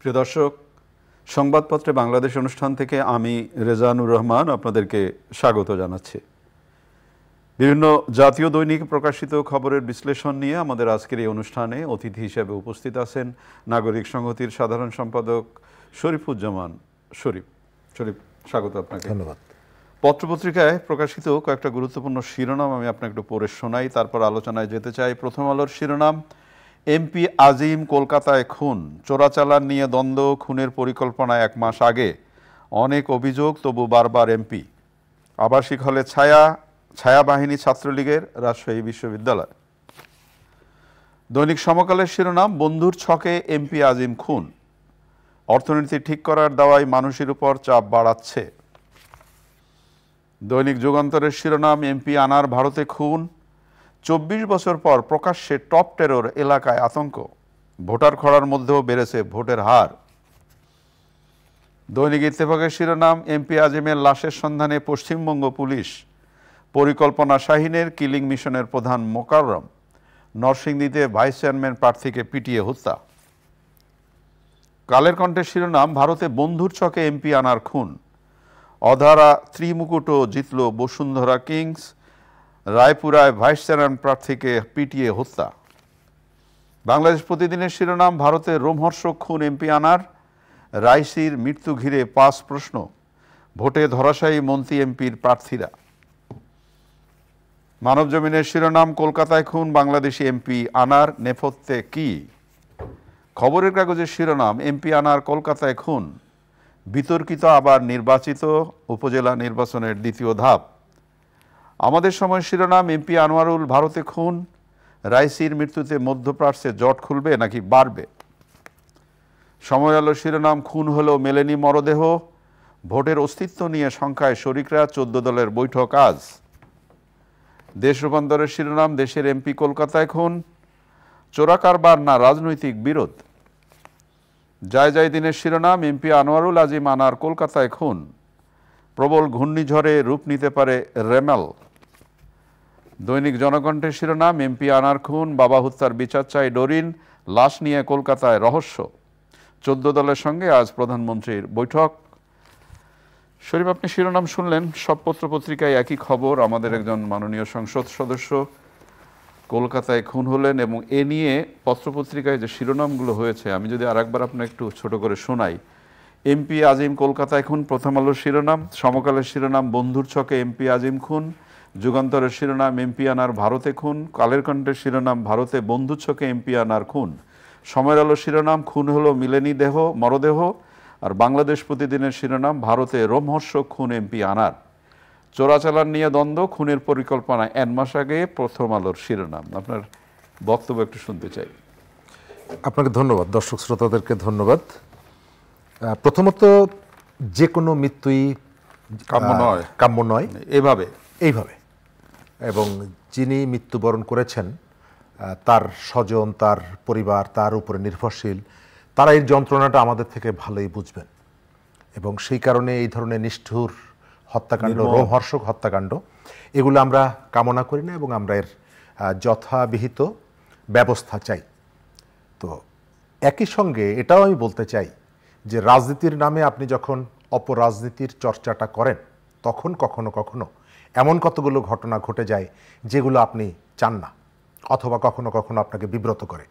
প্রিয় দর্শক সংবাদপত্রে বাংলাদেশ অনুষ্ঠান থেকে আমি রেজানুর রহমান আপনাদেরকে স্বাগত জানাচ্ছি বিভিন্ন জাতীয় দৈনিক প্রকাশিত খবরের বিশ্লেষণ নিয়ে আমাদের আজকের এই অনুষ্ঠানে অতিথি হিসেবে উপস্থিত আছেন নাগরিক সংহতির সাধারণ সম্পাদক শরীফুজ্জামান শরীফ শরীফ স্বাগত আপনাকে ধন্যবাদ পত্রপত্রিকায় প্রকাশিত কয়েকটা গুরুত্বপূর্ণ শিরোনাম আমি আপনাকে একটু পড়ে শোনাই তারপর আলোচনায় যেতে চাই প্রথম আলোর শিরোনাম এমপি আজিম কলকাতায় খুন চোরাচালান নিয়ে দ্বন্দ্ব খুনের পরিকল্পনা এক মাস আগে অনেক অভিযোগ তবু বারবার এমপি আবাসিক হলে ছায়া ছায়াবাহিনী ছাত্রলীগের রাজশাহী বিশ্ববিদ্যালয় দৈনিক সমকালের শিরোনাম বন্ধুর ছকে এমপি আজিম খুন অর্থনীতি ঠিক করার দাওয়ায় মানুষের উপর চাপ বাড়াচ্ছে দৈনিক যুগান্তরের শিরোনাম এমপি আনার ভারতে খুন চব্বিশ বছর পর প্রকাশ্যে টপ টেরোর এলাকায় আতঙ্ক ভোটার খড়ার মধ্যেও বেড়েছে ভোটের হার দৈনিক ইত্তেফাকের শিরোনাম এমপি আজিমের লাশের সন্ধানে পশ্চিমবঙ্গ পুলিশ পরিকল্পনা শাহিনের কিলিং মিশনের প্রধান মোকাররম নরসিংদীতে ভাইস চেয়ারম্যান প্রার্থীকে পিটিয়ে হত্যা কালের কণ্ঠের শিরোনাম ভারতে বন্ধুর ছকে এমপি আনার খুন অধারা ত্রিমুকুটও জিতল বসুন্ধরা কিংস রায়পুরায় ভাইস চেয়ারম্যান প্রার্থীকে পিটিয়ে হত্যা বাংলাদেশ প্রতিদিনের শিরোনাম ভারতের রোমহর্ষক খুন এমপি আনার রাইসির মৃত্যু ঘিরে পাঁচ প্রশ্ন ভোটে ধরাশায়ী মন্ত্রী এমপির প্রার্থীরা মানবজমিনের শিরোনাম কলকাতায় খুন বাংলাদেশি এমপি আনার নেপথ্যে কি খবরের কাগজের শিরোনাম এমপি আনার কলকাতায় খুন বিতর্কিত আবার নির্বাচিত উপজেলা নির্বাচনের দ্বিতীয় ধাপ আমাদের সময় শিরোনাম এমপি আনোয়ারুল ভারতে খুন রাইসির মৃত্যুতে মধ্যপ্রাচ্যে জট খুলবে নাকি বাড়বে সময় আলো শিরোনাম খুন হলেও মেলেনি মরদেহ ভোটের অস্তিত্ব নিয়ে সংখ্যায় শরিকরা চোদ্দ দলের বৈঠক আজ দেশ রূপান্তরের শিরোনাম দেশের এমপি কলকাতায় খুন চোরাকারবার না রাজনৈতিক বিরোধ যায় যায় দিনের শিরোনাম এমপি আনোয়ারুল আজিম আনার কলকাতায় খুন প্রবল ঘূর্ণিঝড়ে রূপ নিতে পারে রেমেল দৈনিক জনকণ্ঠের শিরোনাম এমপি আনার খুন বাবা হত্যার বিচার চাই ডরিন লাশ নিয়ে কলকাতায় রহস্য চোদ্দ দলের সঙ্গে আজ প্রধানমন্ত্রীর বৈঠক শরীফ আপনি শিরোনাম শুনলেন সব পত্র পত্রিকায় একই খবর আমাদের একজন মাননীয় সংসদ সদস্য কলকাতায় খুন হলেন এবং এ নিয়ে পত্রপত্রিকায় যে শিরোনামগুলো হয়েছে আমি যদি আরেকবার আপনার একটু ছোট করে শোনাই এমপি আজিম কলকাতায় খুন প্রথম আলোর শিরোনাম সমকালের শিরোনাম বন্ধুর ছকে এমপি আজিম খুন যুগান্তরের শিরোনাম এমপি আনার ভারতে খুন কালের কণ্ঠের শিরোনাম ভারতে বন্ধুচ্ছকে এমপি আনার খুন সময়ের আলো শিরোনাম খুন হলো মিলেনি দেহ মরদেহ আর বাংলাদেশ প্রতিদিনের শিরোনাম ভারতে রোমহর্ষ খুন এমপি আনার চোরাচালান নিয়ে দ্বন্দ্ব খুনের পরিকল্পনা এক মাস আগে প্রথম আলোর শিরোনাম আপনার বক্তব্য একটু শুনতে চাই আপনাকে ধন্যবাদ দর্শক শ্রোতাদেরকে ধন্যবাদ প্রথমত যে কোনো মৃত্যুই কাম্য নয় কাম্য নয় এভাবে এইভাবে এবং যিনি মৃত্যুবরণ করেছেন তার স্বজন তার পরিবার তার উপরে নির্ভরশীল তারা এই যন্ত্রণাটা আমাদের থেকে ভালোই বুঝবেন এবং সেই কারণে এই ধরনের নিষ্ঠুর হত্যাকাণ্ড রোমহর্ষক হত্যাকাণ্ড এগুলো আমরা কামনা করি না এবং আমরা এর যথাবিহিত ব্যবস্থা চাই তো একই সঙ্গে এটাও আমি বলতে চাই যে রাজনীতির নামে আপনি যখন অপরাজনীতির চর্চাটা করেন তখন কখনো কখনো এমন কতগুলো ঘটনা ঘটে যায় যেগুলো আপনি চান না অথবা কখনো কখনো আপনাকে বিব্রত করে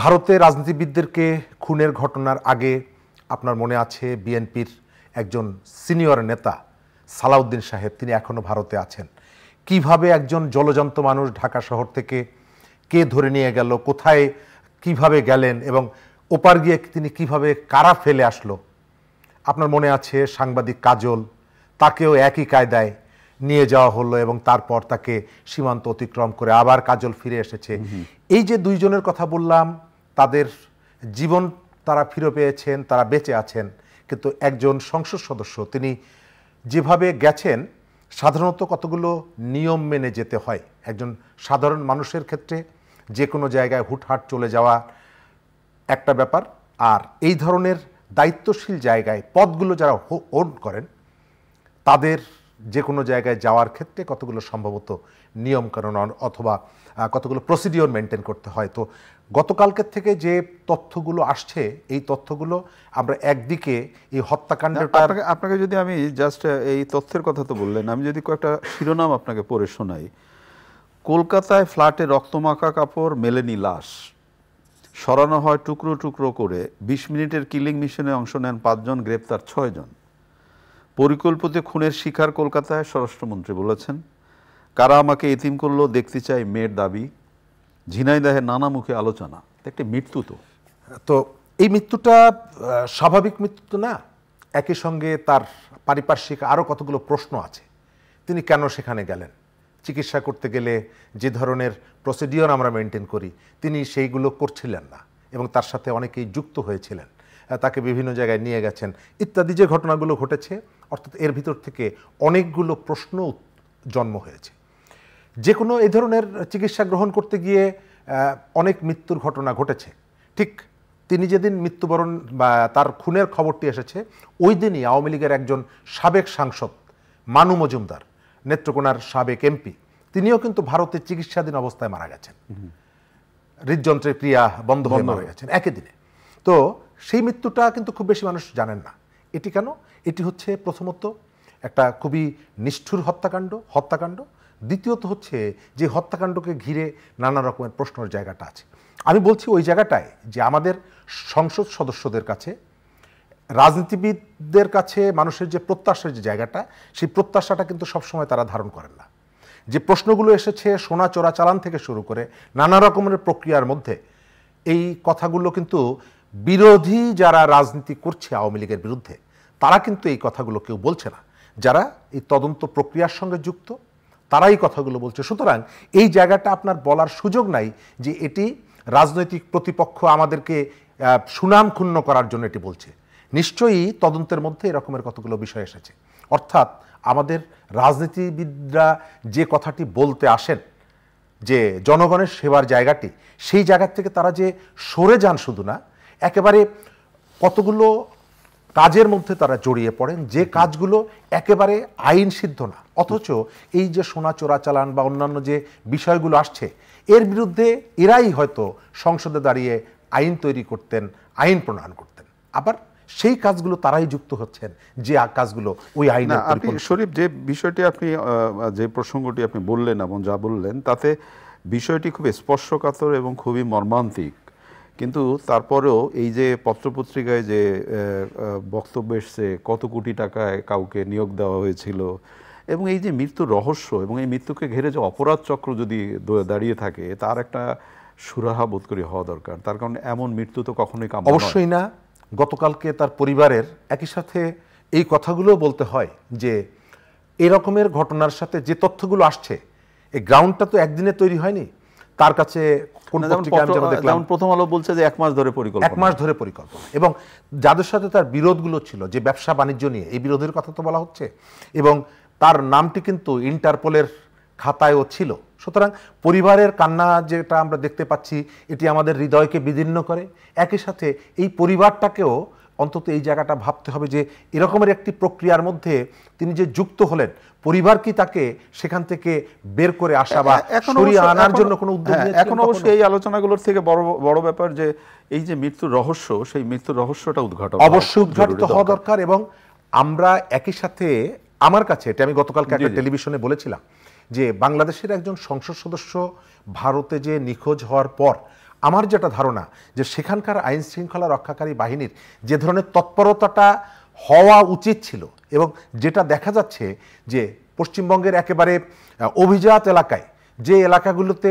ভারতে রাজনীতিবিদদেরকে খুনের ঘটনার আগে আপনার মনে আছে বিএনপির একজন সিনিয়র নেতা সালাউদ্দিন সাহেব তিনি এখনও ভারতে আছেন কিভাবে একজন জলজন্ত মানুষ ঢাকা শহর থেকে কে ধরে নিয়ে গেল কোথায় কিভাবে গেলেন এবং ওপার গিয়ে তিনি কিভাবে কারা ফেলে আসলো আপনার মনে আছে সাংবাদিক কাজল তাকেও একই কায়দায় নিয়ে যাওয়া হলো এবং তারপর তাকে সীমান্ত অতিক্রম করে আবার কাজল ফিরে এসেছে এই যে দুইজনের কথা বললাম তাদের জীবন তারা ফিরে পেয়েছেন তারা বেঁচে আছেন কিন্তু একজন সংসদ সদস্য তিনি যেভাবে গেছেন সাধারণত কতগুলো নিয়ম মেনে যেতে হয় একজন সাধারণ মানুষের ক্ষেত্রে যে কোনো জায়গায় হুটহাট চলে যাওয়া একটা ব্যাপার আর এই ধরনের দায়িত্বশীল জায়গায় পদগুলো যারা ওন করেন তাদের যে কোনো জায়গায় যাওয়ার ক্ষেত্রে কতগুলো সম্ভবত নিয়মকানুন অথবা কতগুলো প্রসিডিওর মেনটেন করতে হয় তো গতকালকের থেকে যে তথ্যগুলো আসছে এই তথ্যগুলো আমরা একদিকে এই হত্যাকাণ্ড আপনাকে যদি আমি জাস্ট এই তথ্যের কথা তো বললেন আমি যদি কয়েকটা শিরোনাম আপনাকে পড়ে শোনাই কলকাতায় ফ্ল্যাটে রক্তমাখা কাপড় মেলেনি লাশ সরানো হয় টুকরো টুকরো করে বিশ মিনিটের কিলিং মিশনে অংশ নেন পাঁচজন গ্রেপ্তার ছয়জন পরিকল্পিত খুনের শিকার কলকাতায় স্বরাষ্ট্রমন্ত্রী বলেছেন কারা আমাকে এতিম করলো দেখতে চাই মেয়ের দাবি ঝিনাইদাহের নানা মুখে আলোচনা একটি মৃত্যু তো তো এই মৃত্যুটা স্বাভাবিক মৃত্যু তো না একই সঙ্গে তার পারিপার্শ্বিক আরও কতগুলো প্রশ্ন আছে তিনি কেন সেখানে গেলেন চিকিৎসা করতে গেলে যে ধরনের প্রসিডিওর আমরা মেনটেন করি তিনি সেইগুলো করছিলেন না এবং তার সাথে অনেকেই যুক্ত হয়েছিলেন তাকে বিভিন্ন জায়গায় নিয়ে গেছেন ইত্যাদি যে ঘটনাগুলো ঘটেছে অর্থাৎ এর ভিতর থেকে অনেকগুলো প্রশ্ন জন্ম হয়েছে যে কোনো এই ধরনের চিকিৎসা গ্রহণ করতে গিয়ে অনেক মৃত্যুর ঘটনা ঘটেছে ঠিক তিনি যেদিন মৃত্যুবরণ বা তার খুনের খবরটি এসেছে ওই দিনই আওয়ামী লীগের একজন সাবেক সাংসদ মানু মজুমদার নেত্রকোনার সাবেক এমপি তিনিও কিন্তু ভারতে চিকিৎসাধীন অবস্থায় মারা গেছেন হৃদযন্ত্রের ক্রিয়া বন্ধ বন্ধ হয়ে গেছেন একই দিনে তো সেই মৃত্যুটা কিন্তু খুব বেশি মানুষ জানেন না এটি কেন এটি হচ্ছে প্রথমত একটা খুবই নিষ্ঠুর হত্যাকাণ্ড হত্যাকাণ্ড দ্বিতীয়ত হচ্ছে যে হত্যাকাণ্ডকে ঘিরে নানা রকমের প্রশ্নের জায়গাটা আছে আমি বলছি ওই জায়গাটায় যে আমাদের সংসদ সদস্যদের কাছে রাজনীতিবিদদের কাছে মানুষের যে প্রত্যাশার যে জায়গাটা সেই প্রত্যাশাটা কিন্তু সবসময় তারা ধারণ করেন না যে প্রশ্নগুলো এসেছে সোনা চোরা চালান থেকে শুরু করে নানা রকমের প্রক্রিয়ার মধ্যে এই কথাগুলো কিন্তু বিরোধী যারা রাজনীতি করছে আওয়ামী লীগের বিরুদ্ধে তারা কিন্তু এই কথাগুলো কেউ বলছে না যারা এই তদন্ত প্রক্রিয়ার সঙ্গে যুক্ত তারাই কথাগুলো বলছে সুতরাং এই জায়গাটা আপনার বলার সুযোগ নাই যে এটি রাজনৈতিক প্রতিপক্ষ আমাদেরকে সুনাম ক্ষুণ্ণ করার জন্য এটি বলছে নিশ্চয়ই তদন্তের মধ্যে এরকমের কতগুলো বিষয় এসেছে অর্থাৎ আমাদের রাজনীতিবিদরা যে কথাটি বলতে আসেন যে জনগণের সেবার জায়গাটি সেই জায়গা থেকে তারা যে সরে যান শুধু না একেবারে কতগুলো কাজের মধ্যে তারা জড়িয়ে পড়েন যে কাজগুলো একেবারে আইন সিদ্ধ না অথচ এই যে সোনা চোরাচালান বা অন্যান্য যে বিষয়গুলো আসছে এর বিরুদ্ধে এরাই হয়তো সংসদে দাঁড়িয়ে আইন তৈরি করতেন আইন প্রণয়ন করতেন আবার সেই কাজগুলো তারাই যুক্ত হচ্ছেন যে কাজগুলো ওই আইন আপনি শরীফ যে বিষয়টি আপনি যে প্রসঙ্গটি আপনি বললেন এবং যা বললেন তাতে বিষয়টি খুব স্পর্শকাতর এবং খুবই মর্মান্তিক কিন্তু তারপরেও এই যে পত্রপত্রিকায় যে বক্তব্য এসছে কত কোটি টাকায় কাউকে নিয়োগ দেওয়া হয়েছিল এবং এই যে মৃত্যুর রহস্য এবং এই মৃত্যুকে ঘিরে যে অপরাধ চক্র যদি দাঁড়িয়ে থাকে তার একটা সুরাহা বোধ করি হওয়া দরকার তার কারণে এমন মৃত্যু তো কখনোই কাম অবশ্যই না গতকালকে তার পরিবারের একই সাথে এই কথাগুলো বলতে হয় যে এরকমের ঘটনার সাথে যে তথ্যগুলো আসছে এই গ্রাউন্ডটা তো একদিনে তৈরি হয়নি তার কাছে কোন প্রথম আলো বলছে যে এক মাস ধরে পরিকল্পনা এক মাস ধরে পরিকল্পনা এবং যাদের সাথে তার বিরোধগুলো ছিল যে ব্যবসা বাণিজ্য নিয়ে এই বিরোধের কথা তো বলা হচ্ছে এবং তার নামটি কিন্তু ইন্টারপোলের খাতায়ও ছিল সুতরাং পরিবারের কান্না যেটা আমরা দেখতে পাচ্ছি এটি আমাদের হৃদয়কে বিদীর্ণ করে একই সাথে এই পরিবারটাকেও অন্তত এই জায়গাটা ভাবতে হবে যে এরকমের একটি প্রক্রিয়ার মধ্যে তিনি যে যুক্ত হলেন পরিবার কি তাকে সেখান থেকে বের করে আসা বা সরিয়ে আনার জন্য কোনো উদ্যোগ হ্যাঁ, এখন অবশ্য এই আলোচনাগুলোর থেকে বড় বড় ব্যাপার যে এই যে মৃত্যুর রহস্য সেই মৃত্যুর রহস্যটা উদ্ঘাটন অবশ্যই উদ্ঘাটিত হওয়া দরকার এবং আমরা একই সাথে আমার কাছে এটা আমি গতকালকে একটা টেলিভিশনে বলেছিলাম যে বাংলাদেশের একজন সংসদ সদস্য ভারতে যে নিখোঁজ হওয়ার পর আমার যেটা ধারণা যে সেখানকার আইন শৃঙ্খলা রক্ষাকারী বাহিনীর যে ধরনের তৎপরতাটা হওয়া উচিত ছিল এবং যেটা দেখা যাচ্ছে যে পশ্চিমবঙ্গের একেবারে অভিজাত এলাকায় যে এলাকাগুলোতে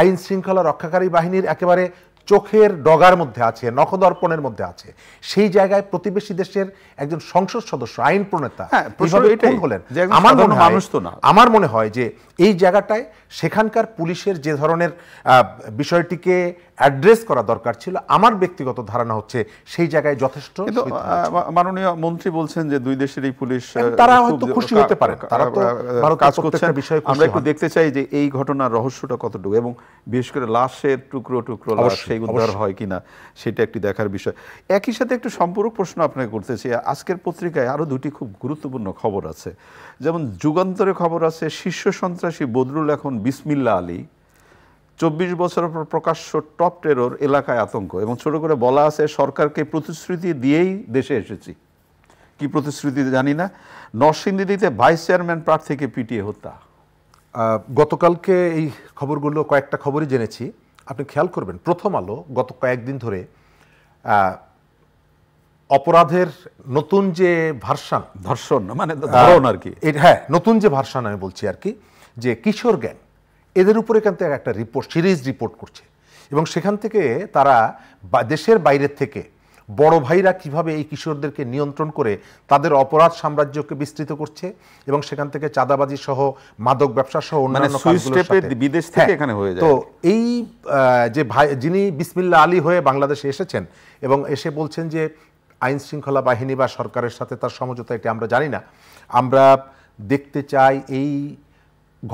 আইন শৃঙ্খলা রক্ষাকারী বাহিনীর একেবারে চোখের ডগার মধ্যে আছে নখদর্পণের মধ্যে আছে সেই জায়গায় প্রতিবেশী দেশের একজন সংসদ সদস্য আইন প্রণেতা হ্যাঁ, হলেন আমার মনে মানুষ তো না আমার মনে হয় যে এই জায়গাটায় সেখানকার পুলিশের যে ধরনের বিষয়টিকে অ্যাড্রেস করা দরকার ছিল আমার ব্যক্তিগত ধারণা হচ্ছে সেই জায়গায় যথেষ্ট মাননীয় মন্ত্রী বলছেন যে দুই দেশের এই পুলিশ তারা হয়তো খুশি হতে পারে তারা তো কাজ করছেন বিষয়ে আমরা একটু দেখতে চাই যে এই ঘটনার রহস্যটা কতটুকু এবং বিশেষ করে লাশের টুকরো টুকরো লাশ সেই উদ্ধার হয় কিনা সেটা একটি দেখার বিষয় একই সাথে একটু সম্পূরক প্রশ্ন আপনাকে করতেছি আজকের পত্রিকায় আরও দুটি খুব গুরুত্বপূর্ণ খবর আছে যেমন যুগান্তরে খবর আছে শীর্ষ সন্ত্রাসী বদরুল এখন বিসমিল্লা আলী চব্বিশ বছর পর প্রকাশ্য টপ টেরোর এলাকায় আতঙ্ক এবং ছোট করে বলা আছে সরকারকে প্রতিশ্রুতি দিয়েই দেশে এসেছি কি প্রতিশ্রুতি জানি না নরসিংদীতে ভাইস চেয়ারম্যান প্রার্থীকে পিটিয়ে হত্যা গতকালকে এই খবরগুলো কয়েকটা খবরই জেনেছি আপনি খেয়াল করবেন প্রথম আলো গত কয়েকদিন ধরে অপরাধের নতুন যে ভার্সান ধর্ষণ মানে ধারণ আর কি হ্যাঁ নতুন যে ভার্সান আমি বলছি আর কি যে কিশোর গ্যাং এদের উপরে কিন্তু একটা রিপোর্ট সিরিজ রিপোর্ট করছে এবং সেখান থেকে তারা দেশের বাইরের থেকে বড় ভাইরা কিভাবে এই কিশোরদেরকে নিয়ন্ত্রণ করে তাদের অপরাধ সাম্রাজ্যকে বিস্তৃত করছে এবং সেখান থেকে চাঁদাবাজি সহ মাদক ব্যবসা সহ মানে অন্যান্য বিদেশ থেকে হ্যাঁ, এখানে হয়ে যায় তো এই যে ভাই যিনি বিসমিল্লা আলী হয়ে বাংলাদেশে এসেছেন এবং এসে বলছেন যে আইন শৃঙ্খলা বাহিনী বা সরকারের সাথে তার সমঝোতা এটি আমরা জানি না আমরা দেখতে চাই এই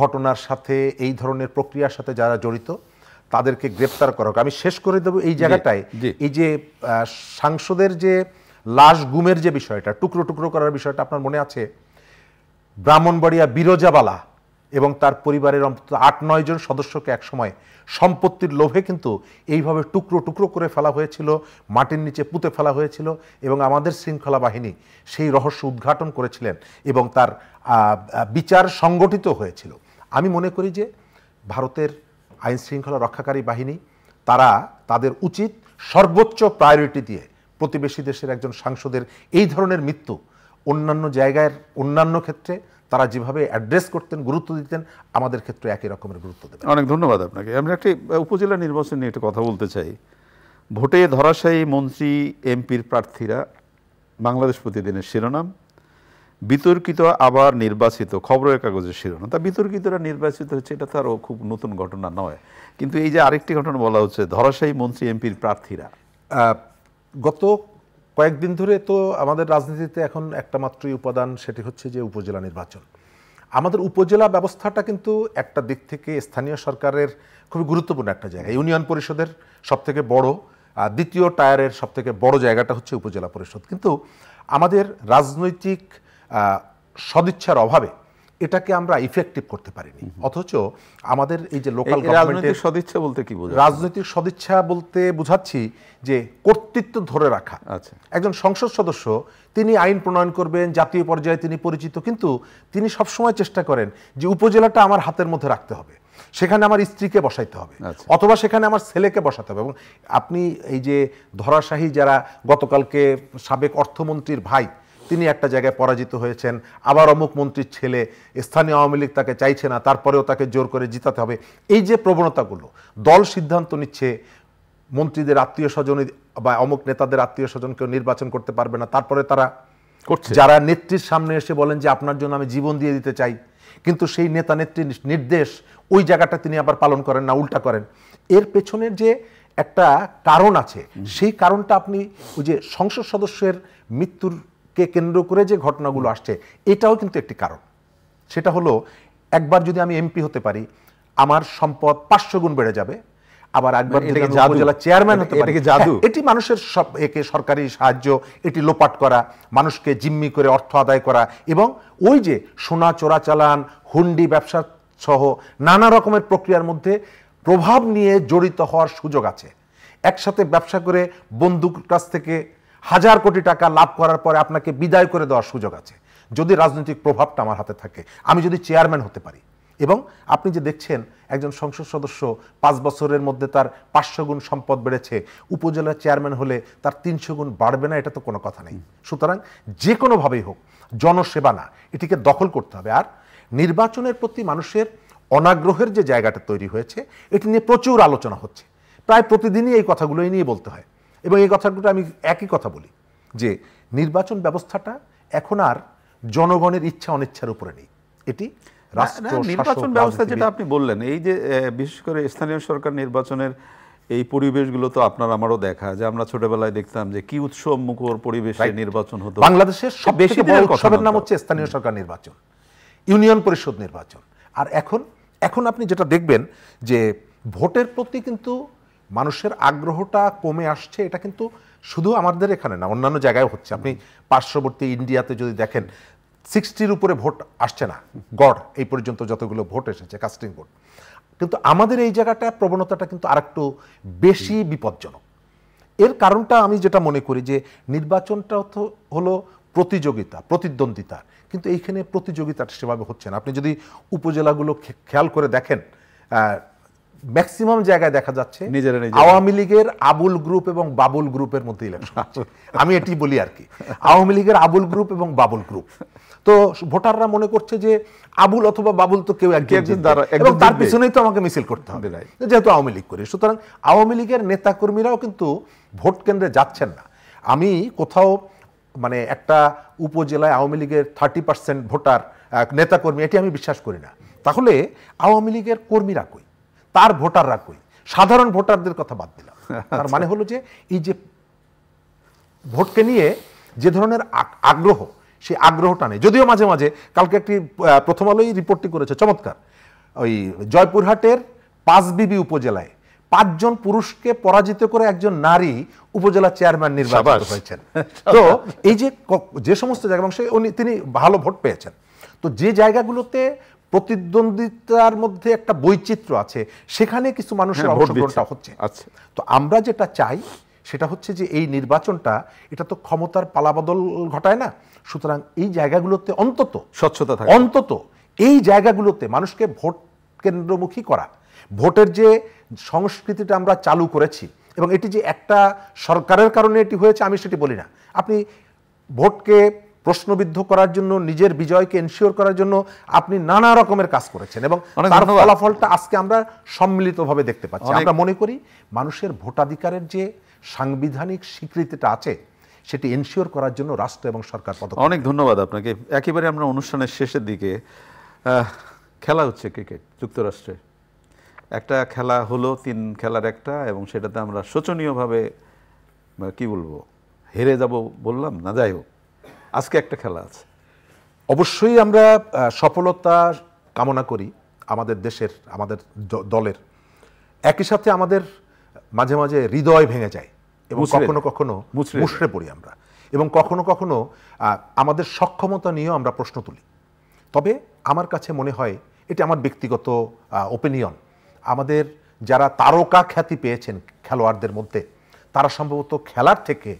ঘটনার সাথে এই ধরনের প্রক্রিয়ার সাথে যারা জড়িত তাদেরকে গ্রেপ্তার করা আমি শেষ করে দেবো এই জায়গাটায় এই যে সাংসদের যে লাশ গুমের যে বিষয়টা টুকরো টুকরো করার বিষয়টা আপনার মনে আছে ব্রাহ্মণবাড়িয়া বিরজাবালা এবং তার পরিবারের অন্তত আট নয় জন সদস্যকে একসময় সম্পত্তির লোভে কিন্তু এইভাবে টুকরো টুকরো করে ফেলা হয়েছিল মাটির নিচে পুঁতে ফেলা হয়েছিল এবং আমাদের শৃঙ্খলা বাহিনী সেই রহস্য উদ্ঘাটন করেছিলেন এবং তার বিচার সংগঠিত হয়েছিল আমি মনে করি যে ভারতের আইন শৃঙ্খলা রক্ষাকারী বাহিনী তারা তাদের উচিত সর্বোচ্চ প্রায়োরিটি দিয়ে প্রতিবেশী দেশের একজন সাংসদের এই ধরনের মৃত্যু অন্যান্য জায়গায় অন্যান্য ক্ষেত্রে তারা যেভাবে অ্যাড্রেস করতেন গুরুত্ব দিতেন আমাদের ক্ষেত্রে একই রকমের গুরুত্ব দেবেন অনেক ধন্যবাদ আপনাকে আমরা একটি উপজেলা নির্বাচন নিয়ে একটা কথা বলতে চাই ভোটে ধরাশায়ী মন্ত্রী এমপির প্রার্থীরা বাংলাদেশ প্রতিদিনের শিরোনাম বিতর্কিত আবার নির্বাচিত খবরের কাগজের শিরোনাম তা বিতর্কিতরা নির্বাচিত হচ্ছে এটা তো আরও খুব নতুন ঘটনা নয় কিন্তু এই যে আরেকটি ঘটনা বলা হচ্ছে ধরাশায়ী মন্ত্রী এমপির প্রার্থীরা গত কয়েকদিন ধরে তো আমাদের রাজনীতিতে এখন একটা মাত্রই উপাদান সেটি হচ্ছে যে উপজেলা নির্বাচন আমাদের উপজেলা ব্যবস্থাটা কিন্তু একটা দিক থেকে স্থানীয় সরকারের খুবই গুরুত্বপূর্ণ একটা জায়গা ইউনিয়ন পরিষদের সবথেকে বড় দ্বিতীয় টায়ারের সবথেকে বড় জায়গাটা হচ্ছে উপজেলা পরিষদ কিন্তু আমাদের রাজনৈতিক সদিচ্ছার অভাবে এটাকে আমরা ইফেক্টিভ করতে পারিনি অথচ আমাদের এই যে লোকাল রাজনৈতিক সদিচ্ছা বলতে কি বোঝায় রাজনৈতিক সদিচ্ছা বলতে বুঝাচ্ছি যে কর্তৃত্ব ধরে রাখা আচ্ছা একজন সংসদ সদস্য তিনি আইন প্রণয়ন করবেন জাতীয় পর্যায়ে তিনি পরিচিত কিন্তু তিনি সবসময় চেষ্টা করেন যে উপজেলাটা আমার হাতের মধ্যে রাখতে হবে সেখানে আমার স্ত্রীকে বসাইতে হবে আচ্ছা। অথবা সেখানে আমার ছেলেকে বসাতে হবে এবং আপনি এই যে ধরাশাহী যারা গতকালকে সাবেক অর্থমন্ত্রীর ভাই তিনি একটা জায়গায় পরাজিত হয়েছেন আবার অমুক মন্ত্রীর ছেলে স্থানীয় আওয়ামী লীগ তাকে চাইছে না তারপরেও তাকে জোর করে জিতাতে হবে এই যে প্রবণতাগুলো দল সিদ্ধান্ত নিচ্ছে মন্ত্রীদের আত্মীয় স্বজন বা অমুক নেতাদের আত্মীয় স্বজনকেও নির্বাচন করতে পারবে না তারপরে তারা করছে যারা নেত্রীর সামনে এসে বলেন যে আপনার জন্য আমি জীবন দিয়ে দিতে চাই কিন্তু সেই নেতা নেত্রীর নির্দেশ ওই জায়গাটা তিনি আবার পালন করেন না উল্টা করেন এর পেছনের যে একটা কারণ আছে সেই কারণটা আপনি ওই যে সংসদ সদস্যের মৃত্যুর কে কেন্দ্র করে যে ঘটনাগুলো আসছে এটাও কিন্তু একটি কারণ সেটা হলো একবার যদি আমি এমপি হতে পারি আমার সম্পদ পাঁচশো গুণ বেড়ে যাবে আবার একবার মানে উপজেলা চেয়ারম্যান হতে পারে হ্যাঁ, জাদু এটি মানুষের সব একে সরকারি সাহায্য এটি লোপাট করা মানুষকে জিম্মি করে অর্থ আদায় করা এবং ওই যে সোনা চোরাচালান হুন্ডি ব্যবসা সহ নানা রকমের প্রক্রিয়ার মধ্যে প্রভাব নিয়ে জড়িত হওয়ার সুযোগ আছে একসাথে ব্যবসা করে বন্দুক কাছ থেকে হাজার কোটি টাকা লাভ করার পরে আপনাকে বিদায় করে দেওয়ার সুযোগ আছে যদি রাজনৈতিক প্রভাবটা আমার হাতে থাকে আমি যদি চেয়ারম্যান হতে পারি এবং আপনি যে দেখছেন একজন সংসদ সদস্য পাঁচ বছরের মধ্যে তার পাঁচশো গুণ সম্পদ বেড়েছে উপজেলা চেয়ারম্যান হলে তার তিনশো গুণ বাড়বে না এটা তো কোনো কথা নেই সুতরাং যে কোনোভাবেই হোক জনসেবা না এটিকে দখল করতে হবে আর নির্বাচনের প্রতি মানুষের অনাগ্রহের যে জায়গাটা তৈরি হয়েছে এটি নিয়ে প্রচুর আলোচনা হচ্ছে প্রায় প্রতিদিনই এই কথাগুলোই নিয়ে বলতে হয় এবং এই কথাগুলো আমি একই কথা বলি যে নির্বাচন ব্যবস্থাটা এখন আর জনগণের ইচ্ছা অনিচ্ছার উপরে নেই এটি নির্বাচন ব্যবস্থা যেটা আপনি বললেন এই যে বিশেষ করে স্থানীয় সরকার নির্বাচনের এই পরিবেশগুলো তো আপনার আমারও দেখা যে আমরা ছোটবেলায় দেখতাম যে কি উৎসব মুখর পরিবেশে নির্বাচন হতো বাংলাদেশের সব বেশি উৎসবের নাম হচ্ছে স্থানীয় সরকার নির্বাচন ইউনিয়ন পরিষদ নির্বাচন আর এখন এখন আপনি যেটা দেখবেন যে ভোটের প্রতি কিন্তু মানুষের আগ্রহটা কমে আসছে এটা কিন্তু শুধু আমাদের এখানে না অন্যান্য জায়গায় হচ্ছে আপনি পার্শ্ববর্তী ইন্ডিয়াতে যদি দেখেন সিক্সটির উপরে ভোট আসছে না গড় এই পর্যন্ত যতগুলো ভোট এসেছে কাস্টিং ভোট কিন্তু আমাদের এই জায়গাটা প্রবণতাটা কিন্তু আরেকটু বেশি বিপজ্জনক এর কারণটা আমি যেটা মনে করি যে নির্বাচনটা তো হলো প্রতিযোগিতা প্রতিদ্বন্দ্বিতা কিন্তু এইখানে প্রতিযোগিতাটা সেভাবে হচ্ছে না আপনি যদি উপজেলাগুলো খেয়াল করে দেখেন ম্যাক্সিমাম জায়গায় দেখা যাচ্ছে আওয়ামী লীগের আবুল গ্রুপ এবং বাবুল গ্রুপের মধ্যে ইলেকশন আমি এটি বলি আর কি আওয়ামী লীগের আবুল গ্রুপ এবং বাবুল গ্রুপ তো ভোটাররা মনে করছে যে আবুল অথবা বাবুল তো কেউ একজন তার পিছনেই তো আমাকে মিছিল করতে হবে যেহেতু আওয়ামী লীগ করে সুতরাং আওয়ামী লীগের নেতাকর্মীরাও কিন্তু ভোট কেন্দ্রে যাচ্ছেন না আমি কোথাও মানে একটা উপজেলায় আওয়ামী লীগের থার্টি পার্সেন্ট ভোটার নেতাকর্মী এটি আমি বিশ্বাস করি না তাহলে আওয়ামী লীগের কর্মীরা কই তার ভোটাররা কই সাধারণ ভোটারদের কথা বাদ দিলাম তার মানে হলো যে এই যে ভোটকে নিয়ে যে ধরনের আগ্রহ সেই আগ্রহটা নেই যদিও মাঝে মাঝে কালকে একটি প্রথম আলোই রিপোর্টটি করেছে চমৎকার ওই জয়পুরহাটের পাঁচবিবি উপজেলায় পাঁচজন পুরুষকে পরাজিত করে একজন নারী উপজেলা চেয়ারম্যান নির্বাচিত হয়েছেন তো এই যে যে সমস্ত জায়গা এবং সে উনি তিনি ভালো ভোট পেয়েছেন তো যে জায়গাগুলোতে প্রতিদ্বন্দ্বিতার মধ্যে একটা বৈচিত্র্য আছে সেখানে কিছু মানুষের হ্যাঁ, অংশগ্রহণটা হচ্ছে আচ্ছা। তো আমরা যেটা চাই সেটা হচ্ছে যে এই নির্বাচনটা এটা তো ক্ষমতার পালাবদল ঘটায় না সুতরাং এই জায়গাগুলোতে অন্তত স্বচ্ছতা থাকে অন্তত এই জায়গাগুলোতে মানুষকে ভোট কেন্দ্রমুখী করা ভোটের যে সংস্কৃতিটা আমরা চালু করেছি এবং এটি যে একটা সরকারের কারণে এটি হয়েছে আমি সেটি বলি না আপনি ভোটকে প্রশ্নবিদ্ধ করার জন্য নিজের বিজয়কে এনশিওর করার জন্য আপনি নানা রকমের কাজ করেছেন এবং তার ফলাফলটা আজকে আমরা সম্মিলিতভাবে দেখতে পাচ্ছি আমরা মনে করি মানুষের ভোটাধিকারের যে সাংবিধানিক স্বীকৃতিটা আছে সেটি এনশিওর করার জন্য রাষ্ট্র এবং সরকার পদক্ষেপ অনেক ধন্যবাদ আপনাকে একেবারে আমরা অনুষ্ঠানের শেষের দিকে খেলা হচ্ছে ক্রিকেট যুক্তরাষ্ট্রে একটা খেলা হলো তিন খেলার একটা এবং সেটাতে আমরা শোচনীয়ভাবে কি বলবো হেরে যাব বললাম না যাই হোক আজকে একটা খেলা আছে অবশ্যই আমরা সফলতা কামনা করি আমাদের দেশের আমাদের দলের একই সাথে আমাদের মাঝে মাঝে হৃদয় ভেঙে যায় এবং কখনো কখনো মুছড়ে পড়ি আমরা এবং কখনো কখনো আমাদের সক্ষমতা নিয়েও আমরা প্রশ্ন তুলি তবে আমার কাছে মনে হয় এটি আমার ব্যক্তিগত ওপিনিয়ন আমাদের যারা তারকা খ্যাতি পেয়েছেন খেলোয়াড়দের মধ্যে তারা সম্ভবত খেলার থেকে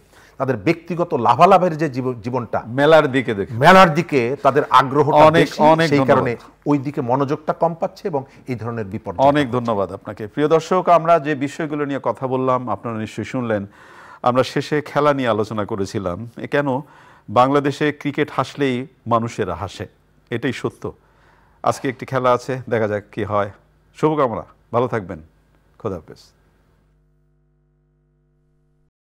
তাদের ব্যক্তিগত লাভালাভের যে জীবনটা মেলার দিকে দেখে মেলার দিকে তাদের আগ্রহ অনেক অনেক সেই কারণে ওই দিকে মনোযোগটা কম পাচ্ছে এবং এই ধরনের বিপদ অনেক ধন্যবাদ আপনাকে প্রিয় দর্শক আমরা যে বিষয়গুলো নিয়ে কথা বললাম আপনারা নিশ্চয়ই শুনলেন আমরা শেষে খেলা নিয়ে আলোচনা করেছিলাম এ কেন বাংলাদেশে ক্রিকেট হাসলেই মানুষের হাসে এটাই সত্য আজকে একটি খেলা আছে দেখা যাক কি হয় শুভকামনা ভালো থাকবেন খোদাহাফেজ